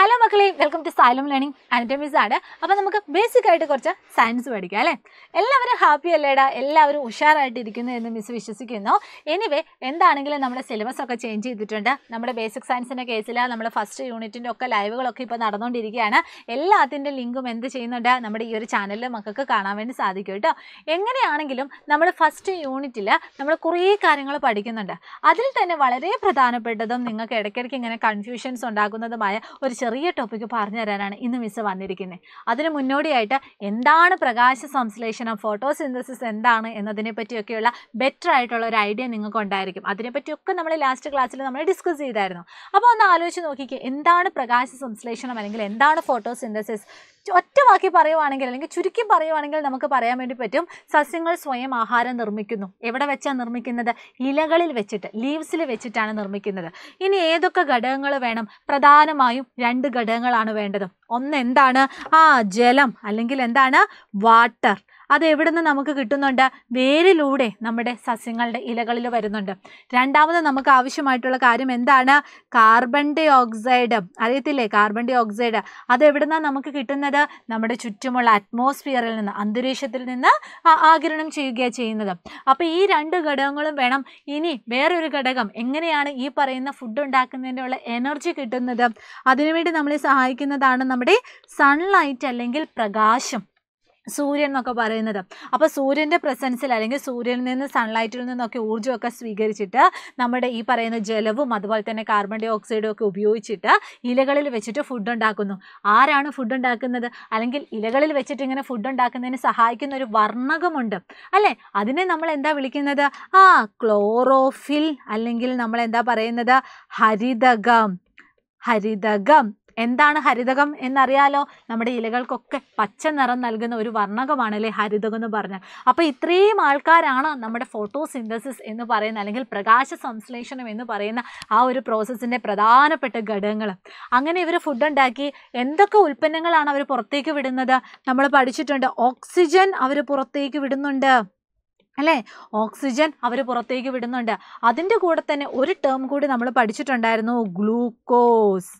hello മക്കളെ welcome to Xylem learning ആൻഡമിസ് ആണ് അപ്പോൾ നമുക്ക് ബേസിക് ആയിട്ട് കുറച്ച് സയൻസ് പഠിക്കാം അല്ലേ എല്ലാവരും ഹാപ്പി അല്ലേടാ എല്ലാവരും ഉഷാറായിട്ട് ഇരിക്കുന്നു എന്ന് മിസ് വിശ്വസിക്കുന്നു എനിവേ എന്താണെങ്കിലും നമ്മുടെ സിലബസ് ഒക്കെ ചേഞ്ച് ചെയ്തിട്ടുണ്ട് നമ്മുടെ ബേസിക് സയൻസിൻ്റെ കേസിൽ നമ്മുടെ ഫസ്റ്റ് യൂണിറ്റിൻ്റെ ഒക്കെ ലൈവുകളൊക്കെ ഇപ്പോൾ നടന്നുകൊണ്ടിരിക്കുകയാണ് എല്ലാത്തിൻ്റെ ലിങ്കും എന്ത് ചെയ്യുന്നുണ്ട് നമ്മുടെ ഈ ഒരു ചാനലിൽ മക്കൾക്ക് കാണാൻ വേണ്ടി സാധിക്കും കേട്ടോ എങ്ങനെയാണെങ്കിലും നമ്മൾ ഫസ്റ്റ് യൂണിറ്റിൽ നമ്മൾ കുറേ കാര്യങ്ങൾ പഠിക്കുന്നുണ്ട് അതിൽ തന്നെ വളരെ പ്രധാനപ്പെട്ടതും നിങ്ങൾക്ക് ഇടയ്ക്കിടയ്ക്ക് ഇങ്ങനെ കൺഫ്യൂഷൻസ് ഉണ്ടാക്കുന്നതുമായ ഒരു ചെറിയ ടോപ്പിക്ക് പറഞ്ഞു തരാനാണ് ഇന്ന് മിസ് വന്നിരിക്കുന്നത് അതിന് മുന്നോടിയായിട്ട് എന്താണ് പ്രകാശ സംശ്ലേഷണം ഫോട്ടോസിന്തസിസ് എന്താണ് എന്നതിനെ പറ്റിയൊക്കെയുള്ള ബെറ്റർ ആയിട്ടുള്ള ഒരു ഐഡിയ നിങ്ങൾക്ക് ഉണ്ടായിരിക്കും അതിനെപ്പറ്റിയൊക്കെ നമ്മൾ ലാസ്റ്റ് ക്ലാസ്സിൽ നമ്മൾ ഡിസ്കസ് ചെയ്തായിരുന്നു അപ്പോൾ ഒന്ന് ആലോചിച്ച് നോക്കിക്കുക എന്താണ് പ്രകാശ സംശ്ലേഷണം അല്ലെങ്കിൽ എന്താണ് ഫോട്ടോസിന്തസിസ് ഒറ്റവാക്കി പറയുവാണെങ്കിൽ അല്ലെങ്കിൽ ചുരുക്കി പറയുവാണെങ്കിൽ നമുക്ക് പറയാൻ വേണ്ടി പറ്റും സസ്യങ്ങൾ സ്വയം ആഹാരം നിർമ്മിക്കുന്നു എവിടെ വെച്ചാണ് നിർമ്മിക്കുന്നത് ഇലകളിൽ വെച്ചിട്ട് ലീവ്സിൽ വെച്ചിട്ടാണ് നിർമ്മിക്കുന്നത് ഇനി ഏതൊക്കെ ഘടകങ്ങൾ വേണം പ്രധാനമായും രണ്ട് ഘടകങ്ങളാണ് വേണ്ടത് ഒന്ന് എന്താണ് ആ ജലം അല്ലെങ്കിൽ എന്താണ് വാട്ടർ അത് എവിടെ നിന്ന് നമുക്ക് കിട്ടുന്നുണ്ട് വേരിലൂടെ നമ്മുടെ സസ്യങ്ങളുടെ ഇലകളിൽ വരുന്നുണ്ട് രണ്ടാമത് നമുക്ക് ആവശ്യമായിട്ടുള്ള കാര്യം എന്താണ് കാർബൺ ഡൈ ഓക്സൈഡ് അറിയത്തില്ലേ കാർബൺ ഡൈ ഓക്സൈഡ് അത് എവിടെ നിന്നാണ് നമുക്ക് കിട്ടുന്നത് നമ്മുടെ ചുറ്റുമുള്ള അറ്റ്മോസ്ഫിയറിൽ നിന്ന് അന്തരീക്ഷത്തിൽ നിന്ന് ആകിരണം ചെയ്യുകയാണ് ചെയ്യുന്നത് അപ്പോൾ ഈ രണ്ട് ഘടകങ്ങളും വേണം ഇനി വേറൊരു ഘടകം എങ്ങനെയാണ് ഈ പറയുന്ന ഫുഡ് ഉണ്ടാക്കുന്നതിനുള്ള ഉള്ള എനർജി കിട്ടുന്നത് അതിനുവേണ്ടി നമ്മളെ സഹായിക്കുന്നതാണ് നമ്മുടെ സൺലൈറ്റ് അല്ലെങ്കിൽ പ്രകാശം സൂര്യൻ എന്നൊക്കെ പറയുന്നത് അപ്പോൾ സൂര്യൻ്റെ പ്രസൻസിൽ അല്ലെങ്കിൽ സൂര്യനിൽ നിന്ന് സൺലൈറ്റിൽ നിന്നൊക്കെ ഊർജ്ജമൊക്കെ സ്വീകരിച്ചിട്ട് നമ്മുടെ ഈ പറയുന്ന ജലവും അതുപോലെ തന്നെ കാർബൺ ഡൈ ഓക്സൈഡും ഒക്കെ ഉപയോഗിച്ചിട്ട് ഇലകളിൽ വെച്ചിട്ട് ഫുഡ് ഉണ്ടാക്കുന്നു ആരാണ് ഫുഡ് ഉണ്ടാക്കുന്നത് അല്ലെങ്കിൽ ഇലകളിൽ വെച്ചിട്ട് ഇങ്ങനെ ഫുഡ് ഉണ്ടാക്കുന്നതിന് സഹായിക്കുന്ന ഒരു വർണ്ണകമുണ്ട് അല്ലേ അതിനെ നമ്മൾ എന്താ വിളിക്കുന്നത് ആ ക്ലോറോഫിൽ അല്ലെങ്കിൽ നമ്മൾ എന്താ പറയുന്നത് ഹരിതകം ഹരിതകം എന്താണ് ഹരിതകം എന്നറിയാലോ നമ്മുടെ ഇലകൾക്കൊക്കെ പച്ച നിറം നൽകുന്ന ഒരു വർണ്ണകമാണ് അല്ലെ ഹരിതകം എന്ന് പറഞ്ഞാൽ അപ്പോൾ ഇത്രയും ആൾക്കാരാണ് നമ്മുടെ ഫോട്ടോസിന്തസിസ് എന്ന് പറയുന്ന അല്ലെങ്കിൽ പ്രകാശ സംശ്ലേഷണം എന്ന് പറയുന്ന ആ ഒരു പ്രോസസ്സിൻ്റെ പ്രധാനപ്പെട്ട ഘടകങ്ങൾ അങ്ങനെ ഇവർ ഫുഡ് ഉണ്ടാക്കി എന്തൊക്കെ ഉൽപ്പന്നങ്ങളാണ് അവർ പുറത്തേക്ക് വിടുന്നത് നമ്മൾ പഠിച്ചിട്ടുണ്ട് ഓക്സിജൻ അവർ പുറത്തേക്ക് വിടുന്നുണ്ട് അല്ലേ ഓക്സിജൻ അവർ പുറത്തേക്ക് വിടുന്നുണ്ട് അതിൻ്റെ കൂടെ തന്നെ ഒരു ടേം കൂടി നമ്മൾ പഠിച്ചിട്ടുണ്ടായിരുന്നു ഗ്ലൂക്കോസ്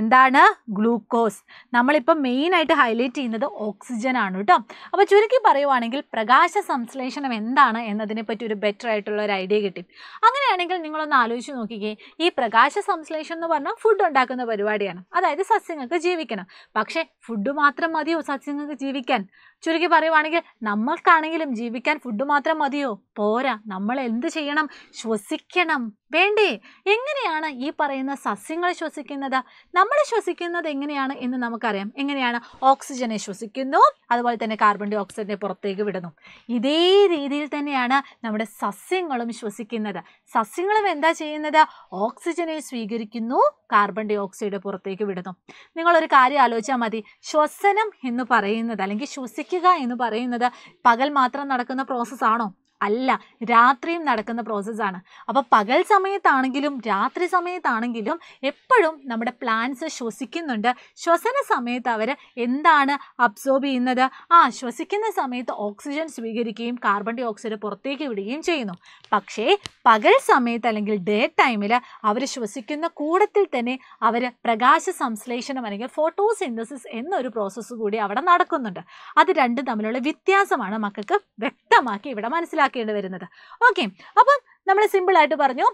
എന്താണ് ഗ്ലൂക്കോസ് നമ്മളിപ്പോൾ മെയിനായിട്ട് ഹൈലൈറ്റ് ചെയ്യുന്നത് ഓക്സിജൻ ആണ് കേട്ടോ അപ്പോൾ ചുരുക്കി പറയുവാണെങ്കിൽ പ്രകാശ സംശ്ലേഷണം എന്താണ് എന്നതിനെപ്പറ്റി ഒരു ബെറ്റർ ആയിട്ടുള്ള ഒരു ഐഡിയ കിട്ടി അങ്ങനെയാണെങ്കിൽ നിങ്ങളൊന്ന് ആലോചിച്ച് നോക്കിക്കേ ഈ പ്രകാശ സംശ്ലേഷണം എന്ന് പറഞ്ഞാൽ ഫുഡ് ഉണ്ടാക്കുന്ന പരിപാടിയാണ് അതായത് സസ്യങ്ങൾക്ക് ജീവിക്കണം പക്ഷേ ഫുഡ് മാത്രം മതിയോ സസ്യങ്ങൾക്ക് ജീവിക്കാൻ ചുരുക്കി പറയുവാണെങ്കിൽ നമ്മൾക്കാണെങ്കിലും ജീവിക്കാൻ ഫുഡ് മാത്രം മതിയോ പോരാ നമ്മൾ എന്ത് ചെയ്യണം ശ്വസിക്കണം വേണ്ടേ എങ്ങനെയാണ് ഈ പറയുന്ന സസ്യങ്ങൾ ശ്വസിക്കുന്നത് നമ്മൾ ശ്വസിക്കുന്നത് എങ്ങനെയാണ് എന്ന് നമുക്കറിയാം എങ്ങനെയാണ് ഓക്സിജനെ ശ്വസിക്കുന്നു അതുപോലെ തന്നെ കാർബൺ ഡൈ ഓക്സൈഡിനെ പുറത്തേക്ക് വിടുന്നു ഇതേ രീതിയിൽ തന്നെയാണ് നമ്മുടെ സസ്യങ്ങളും ശ്വസിക്കുന്നത് സസ്യങ്ങളും എന്താ ചെയ്യുന്നത് ഓക്സിജനെ സ്വീകരിക്കുന്നു കാർബൺ ഡൈ ഓക്സൈഡ് പുറത്തേക്ക് വിടുന്നു നിങ്ങളൊരു കാര്യം ആലോചിച്ചാൽ മതി ശ്വസനം എന്ന് പറയുന്നത് അല്ലെങ്കിൽ ശ്വസിക്കുക എന്ന് പറയുന്നത് പകൽ മാത്രം നടക്കുന്ന പ്രോസസ്സാണോ അല്ല രാത്രിയും നടക്കുന്ന പ്രോസസ്സാണ് അപ്പോൾ പകൽ സമയത്താണെങ്കിലും രാത്രി സമയത്താണെങ്കിലും എപ്പോഴും നമ്മുടെ പ്ലാന്റ്സ് ശ്വസിക്കുന്നുണ്ട് ശ്വസന സമയത്ത് അവർ എന്താണ് അബ്സോർബ് ചെയ്യുന്നത് ആ ശ്വസിക്കുന്ന സമയത്ത് ഓക്സിജൻ സ്വീകരിക്കുകയും കാർബൺ ഡൈ ഓക്സൈഡ് പുറത്തേക്ക് വിടുകയും ചെയ്യുന്നു പക്ഷേ പകൽ സമയത്ത് അല്ലെങ്കിൽ ഡേ ടൈമിൽ അവർ ശ്വസിക്കുന്ന കൂടത്തിൽ തന്നെ അവർ പ്രകാശ സംശ്ലേഷണം അല്ലെങ്കിൽ ഫോട്ടോസിന്തസിസ് എന്നൊരു പ്രോസസ്സ് കൂടി അവിടെ നടക്കുന്നുണ്ട് അത് രണ്ടും തമ്മിലുള്ള വ്യത്യാസമാണ് മക്കൾക്ക് വ്യക്തമാക്കി ഇവിടെ മനസ്സിലാക്കി ചേർക്കേണ്ടി വരുന്നത് ഓക്കെ അപ്പം നമ്മൾ സിമ്പിളായിട്ട് പറഞ്ഞു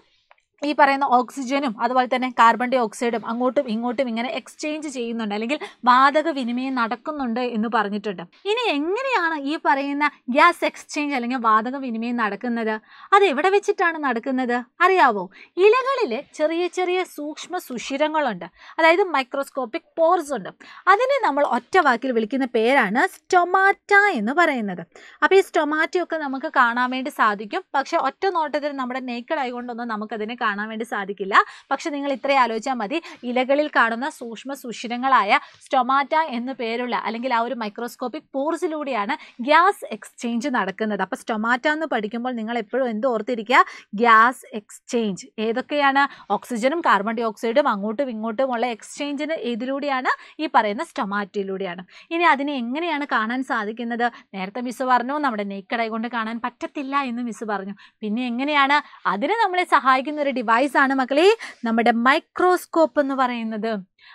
ഈ പറയുന്ന ഓക്സിജനും അതുപോലെ തന്നെ കാർബൺ ഡൈ ഓക്സൈഡും അങ്ങോട്ടും ഇങ്ങോട്ടും ഇങ്ങനെ എക്സ്ചേഞ്ച് ചെയ്യുന്നുണ്ട് അല്ലെങ്കിൽ വാതക വിനിമയം നടക്കുന്നുണ്ട് എന്ന് പറഞ്ഞിട്ടുണ്ട് ഇനി എങ്ങനെയാണ് ഈ പറയുന്ന ഗ്യാസ് എക്സ്ചേഞ്ച് അല്ലെങ്കിൽ വാതക വിനിമയം നടക്കുന്നത് അത് എവിടെ വെച്ചിട്ടാണ് നടക്കുന്നത് അറിയാവോ ഇലകളിൽ ചെറിയ ചെറിയ സൂക്ഷ്മ സുഷിരങ്ങളുണ്ട് അതായത് മൈക്രോസ്കോപ്പിക് പോർസ് ഉണ്ട് അതിനെ നമ്മൾ ഒറ്റ വാക്കിൽ വിളിക്കുന്ന പേരാണ് സ്റ്റൊമാറ്റ എന്ന് പറയുന്നത് അപ്പോൾ ഈ സ്റ്റൊമാറ്റയൊക്കെ നമുക്ക് കാണാൻ വേണ്ടി സാധിക്കും പക്ഷേ ഒറ്റ നോട്ടത്തിൽ നമ്മുടെ നെയ്ക്കളായി കൊണ്ടൊന്നും നമുക്കതിനെ കാണാം കാണാൻ വേണ്ടി സാധിക്കില്ല പക്ഷെ നിങ്ങൾ ഇത്രയും ആലോചിച്ചാൽ മതി ഇലകളിൽ കാണുന്ന സൂക്ഷ്മ സുഷിരങ്ങളായ സ്റ്റൊമാറ്റ എന്നു പേരുള്ള അല്ലെങ്കിൽ ആ ഒരു മൈക്രോസ്കോപ്പിക് പോർസിലൂടെയാണ് ഗ്യാസ് എക്സ്ചേഞ്ച് നടക്കുന്നത് അപ്പോൾ സ്റ്റൊമാറ്റ എന്ന് പഠിക്കുമ്പോൾ നിങ്ങൾ എപ്പോഴും എന്ത് ഓർത്തിരിക്കുക ഗ്യാസ് എക്സ്ചേഞ്ച് ഏതൊക്കെയാണ് ഓക്സിജനും കാർബൺ ഡൈ ഓക്സൈഡും അങ്ങോട്ടും ഉള്ള എക്സ്ചേഞ്ചിന് ഇതിലൂടെയാണ് ഈ പറയുന്ന സ്റ്റൊമാറ്റയിലൂടെയാണ് ഇനി അതിനെ എങ്ങനെയാണ് കാണാൻ സാധിക്കുന്നത് നേരത്തെ മിസ് പറഞ്ഞു നമ്മുടെ നെയ്ക്കടൈ കൊണ്ട് കാണാൻ പറ്റത്തില്ല എന്ന് മിസ് പറഞ്ഞു പിന്നെ എങ്ങനെയാണ് അതിന് നമ്മളെ സഹായിക്കുന്ന ഒരു ഡിവൈസാണ് മക്കളെ നമ്മുടെ മൈക്രോസ്കോപ്പ് എന്ന് പറയുന്നത്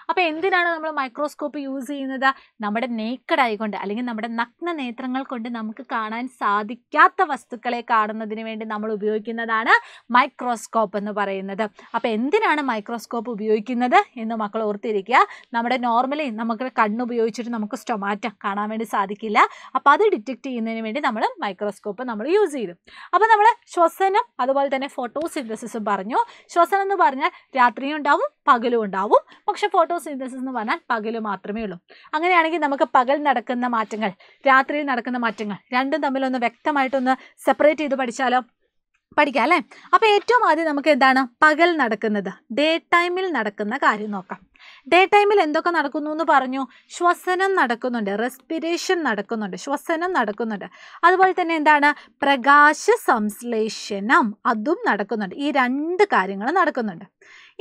അപ്പോൾ എന്തിനാണ് നമ്മൾ മൈക്രോസ്കോപ്പ് യൂസ് ചെയ്യുന്നത് നമ്മുടെ നേക്കഡ് ആയിക്കൊണ്ട് അല്ലെങ്കിൽ നമ്മുടെ നഗ്ന നേത്രങ്ങൾ കൊണ്ട് നമുക്ക് കാണാൻ സാധിക്കാത്ത വസ്തുക്കളെ കാണുന്നതിന് വേണ്ടി നമ്മൾ ഉപയോഗിക്കുന്നതാണ് മൈക്രോസ്കോപ്പ് എന്ന് പറയുന്നത് അപ്പോൾ എന്തിനാണ് മൈക്രോസ്കോപ്പ് ഉപയോഗിക്കുന്നത് എന്ന് മക്കൾ ഓർത്തിരിക്കുക നമ്മുടെ നോർമലി നമുക്ക് കണ്ണുപയോഗിച്ചിട്ട് നമുക്ക് സ്റ്റൊമാറ്റ കാണാൻ വേണ്ടി സാധിക്കില്ല അപ്പോൾ അത് ഡിറ്റക്ട് ചെയ്യുന്നതിന് വേണ്ടി നമ്മൾ മൈക്രോസ്കോപ്പ് നമ്മൾ യൂസ് ചെയ്തു അപ്പോൾ നമ്മൾ ശ്വസനം അതുപോലെ തന്നെ ഫോട്ടോസിന്തസിസും പറഞ്ഞു ശ്വസനം എന്ന് പറഞ്ഞാൽ രാത്രിയും ഉണ്ടാവും പകലും ഉണ്ടാവും പക്ഷെ സിന്തസിസ് എന്ന് പറഞ്ഞാൽ പകൽ മാത്രമേ ഉള്ളൂ അങ്ങനെയാണെങ്കിൽ നമുക്ക് പകൽ നടക്കുന്ന മാറ്റങ്ങൾ രാത്രിയിൽ നടക്കുന്ന മാറ്റങ്ങൾ രണ്ടും തമ്മിലൊന്ന് വ്യക്തമായിട്ടൊന്ന് സെപ്പറേറ്റ് ചെയ്ത് പഠിച്ചാലോ പഠിക്കാം അല്ലേ അപ്പോൾ ഏറ്റവും ആദ്യം നമുക്ക് എന്താണ് പകൽ നടക്കുന്നത് ഡേ ടൈമിൽ നടക്കുന്ന കാര്യം നോക്കാം ഡേ ടൈമിൽ എന്തൊക്കെ നടക്കുന്നു എന്ന് പറഞ്ഞു ശ്വസനം നടക്കുന്നുണ്ട് റെസ്പിറേഷൻ നടക്കുന്നുണ്ട് ശ്വസനം നടക്കുന്നുണ്ട് അതുപോലെ തന്നെ എന്താണ് പ്രകാശ സംശ്ലേഷണം അതും നടക്കുന്നുണ്ട് ഈ രണ്ട് കാര്യങ്ങൾ നടക്കുന്നുണ്ട്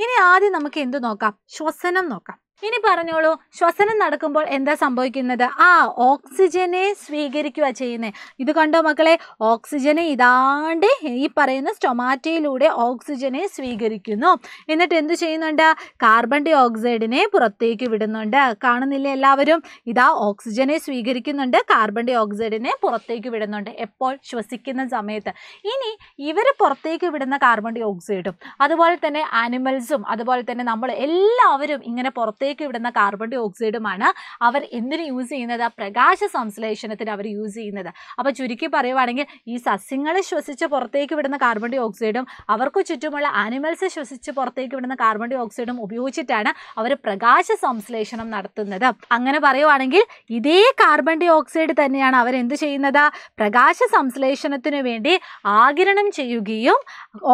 ഇനി ആദ്യം നമുക്ക് എന്ത് നോക്കാം ശ്വസനം നോക്കാം ഇനി പറഞ്ഞോളൂ ശ്വസനം നടക്കുമ്പോൾ എന്താ സംഭവിക്കുന്നത് ആ ഓക്സിജനെ സ്വീകരിക്കുക ചെയ്യുന്നത് ഇത് കണ്ടോ മക്കളെ ഓക്സിജനെ ഇതാണ്ട് ഈ പറയുന്ന സ്റ്റൊമാറ്റയിലൂടെ ഓക്സിജനെ സ്വീകരിക്കുന്നു എന്നിട്ട് എന്ത് ചെയ്യുന്നുണ്ട് കാർബൺ ഡൈ ഓക്സൈഡിനെ പുറത്തേക്ക് വിടുന്നുണ്ട് കാണുന്നില്ല എല്ലാവരും ഇതാ ഓക്സിജനെ സ്വീകരിക്കുന്നുണ്ട് കാർബൺ ഡൈ ഓക്സൈഡിനെ പുറത്തേക്ക് വിടുന്നുണ്ട് എപ്പോൾ ശ്വസിക്കുന്ന സമയത്ത് ഇനി ഇവർ പുറത്തേക്ക് വിടുന്ന കാർബൺ ഡൈ ഓക്സൈഡും അതുപോലെ തന്നെ ആനിമൽസും അതുപോലെ തന്നെ നമ്മൾ എല്ലാവരും ഇങ്ങനെ പുറത്തേക്ക് പുറത്തേക്ക് വിടുന്ന കാർബൺ ഡൈ ഓക്സൈഡുമാണ് അവർ എന്തിനു യൂസ് ചെയ്യുന്നത് ആ പ്രകാശ സംശ്ലേഷണത്തിന് അവർ യൂസ് ചെയ്യുന്നത് അപ്പോൾ ചുരുക്കി പറയുവാണെങ്കിൽ ഈ സസ്യങ്ങൾ ശ്വസിച്ച് പുറത്തേക്ക് വിടുന്ന കാർബൺ ഡൈ ഓക്സൈഡും അവർക്ക് ചുറ്റുമുള്ള ആനിമൽസ് ശ്വസിച്ച് പുറത്തേക്ക് വിടുന്ന കാർബൺ ഡൈ ഓക്സൈഡും ഉപയോഗിച്ചിട്ടാണ് അവർ പ്രകാശ സംശ്ലേഷണം നടത്തുന്നത് അങ്ങനെ പറയുവാണെങ്കിൽ ഇതേ കാർബൺ ഡൈ ഓക്സൈഡ് തന്നെയാണ് അവർ എന്ത് ചെയ്യുന്നത് പ്രകാശ സംശ്ലേഷണത്തിന് വേണ്ടി ആകിരണം ചെയ്യുകയും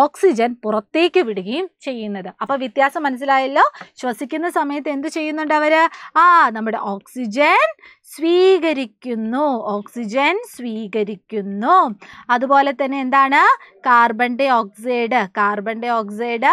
ഓക്സിജൻ പുറത്തേക്ക് വിടുകയും ചെയ്യുന്നത് അപ്പോൾ വ്യത്യാസം മനസ്സിലായല്ലോ ശ്വസിക്കുന്ന സമയത്ത് എന്ത് ചെയ്യുന്നുണ്ട് അവർ ആ നമ്മുടെ ഓക്സിജൻ സ്വീകരിക്കുന്നു ഓക്സിജൻ സ്വീകരിക്കുന്നു അതുപോലെ തന്നെ എന്താണ് carbon dioxide carbon dioxide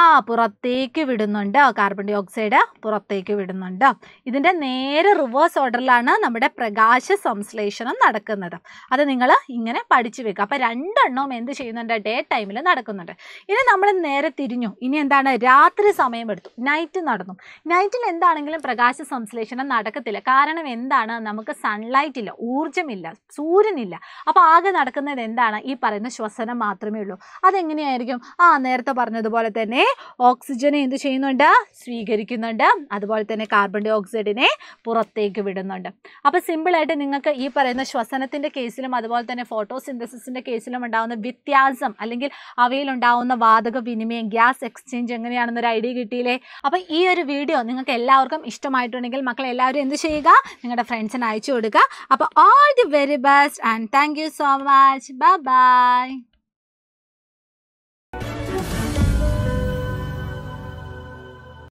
ആ പുറത്തേക്ക് വിടുന്നുണ്ട് കാർബൺ ഡൈ ഓക്സൈഡ് പുറത്തേക്ക് വിടുന്നുണ്ട് ഇതിൻ്റെ നേരെ റിവേഴ്സ് ഓർഡറിലാണ് നമ്മുടെ പ്രകാശ സംശ്ലേഷണം നടക്കുന്നത് അത് നിങ്ങൾ ഇങ്ങനെ പഠിച്ചു വെക്കുക അപ്പോൾ രണ്ടെണ്ണവും എന്ത് ചെയ്യുന്നുണ്ട് ഡേ ടൈമിൽ നടക്കുന്നുണ്ട് ഇനി നമ്മൾ നേരെ തിരിഞ്ഞു ഇനി എന്താണ് രാത്രി സമയം എടുത്തു നൈറ്റ് നടന്നു നൈറ്റിൽ എന്താണെങ്കിലും പ്രകാശ സംശ്ലേഷണം നടക്കത്തില്ല കാരണം എന്താണ് നമുക്ക് സൺലൈറ്റ് ഇല്ല ഊർജ്ജമില്ല സൂര്യനില്ല അപ്പോൾ ആകെ നടക്കുന്നത് എന്താണ് ഈ പറയുന്ന ശ്വസനം മാത്രമേ ഉള്ളൂ അതെങ്ങനെയായിരിക്കും ആ നേരത്തെ പറഞ്ഞതുപോലെ തന്നെ തന്നെ ഓക്സിജനെ എന്ത് ചെയ്യുന്നുണ്ട് സ്വീകരിക്കുന്നുണ്ട് അതുപോലെ തന്നെ കാർബൺ ഡൈ ഓക്സൈഡിനെ പുറത്തേക്ക് വിടുന്നുണ്ട് അപ്പോൾ സിമ്പിളായിട്ട് നിങ്ങൾക്ക് ഈ പറയുന്ന ശ്വസനത്തിൻ്റെ കേസിലും അതുപോലെ തന്നെ ഫോട്ടോസിന്തസിസിൻ്റെ കേസിലും ഉണ്ടാകുന്ന വ്യത്യാസം അല്ലെങ്കിൽ അവയിലുണ്ടാവുന്ന വാതക വിനിമയം ഗ്യാസ് എക്സ്ചേഞ്ച് എങ്ങനെയാണെന്നൊരു ഐഡിയ കിട്ടിയില്ലേ അപ്പോൾ ഈ ഒരു വീഡിയോ നിങ്ങൾക്ക് എല്ലാവർക്കും ഇഷ്ടമായിട്ടുണ്ടെങ്കിൽ മക്കൾ എല്ലാവരും എന്ത് ചെയ്യുക നിങ്ങളുടെ ഫ്രണ്ട്സിന് അയച്ചു കൊടുക്കുക അപ്പോൾ all the very best and thank you so much bye by